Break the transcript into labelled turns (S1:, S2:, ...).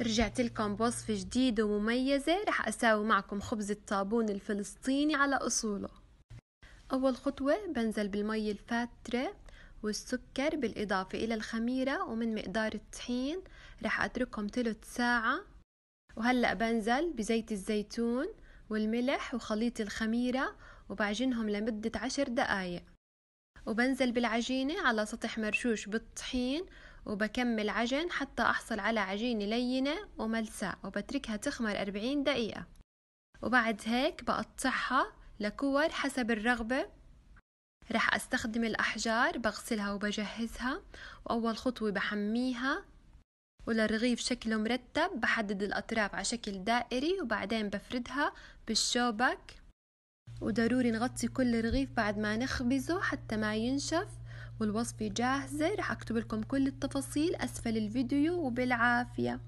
S1: رجعت لكم بوصفة جديدة ومميزة رح أساوي معكم خبز الطابون الفلسطيني على أصوله أول خطوة بنزل بالمي الفاترة والسكر بالإضافة إلى الخميرة ومن مقدار الطحين رح أتركهم تلت ساعة وهلأ بنزل بزيت الزيتون والملح وخليط الخميرة وبعجنهم لمدة عشر دقايق وبنزل بالعجينة على سطح مرشوش بالطحين وبكمل عجن حتى أحصل على عجينة لينة وملساء وبتركها تخمر 40 دقيقة وبعد هيك بقطعها لكور حسب الرغبة رح أستخدم الأحجار بغسلها وبجهزها وأول خطوة بحميها وللرغيف شكله مرتب بحدد الأطراف على شكل دائري وبعدين بفردها بالشوبك وضروري نغطي كل رغيف بعد ما نخبزه حتى ما ينشف والوصفة جاهزة رح أكتب لكم كل التفاصيل أسفل الفيديو وبالعافية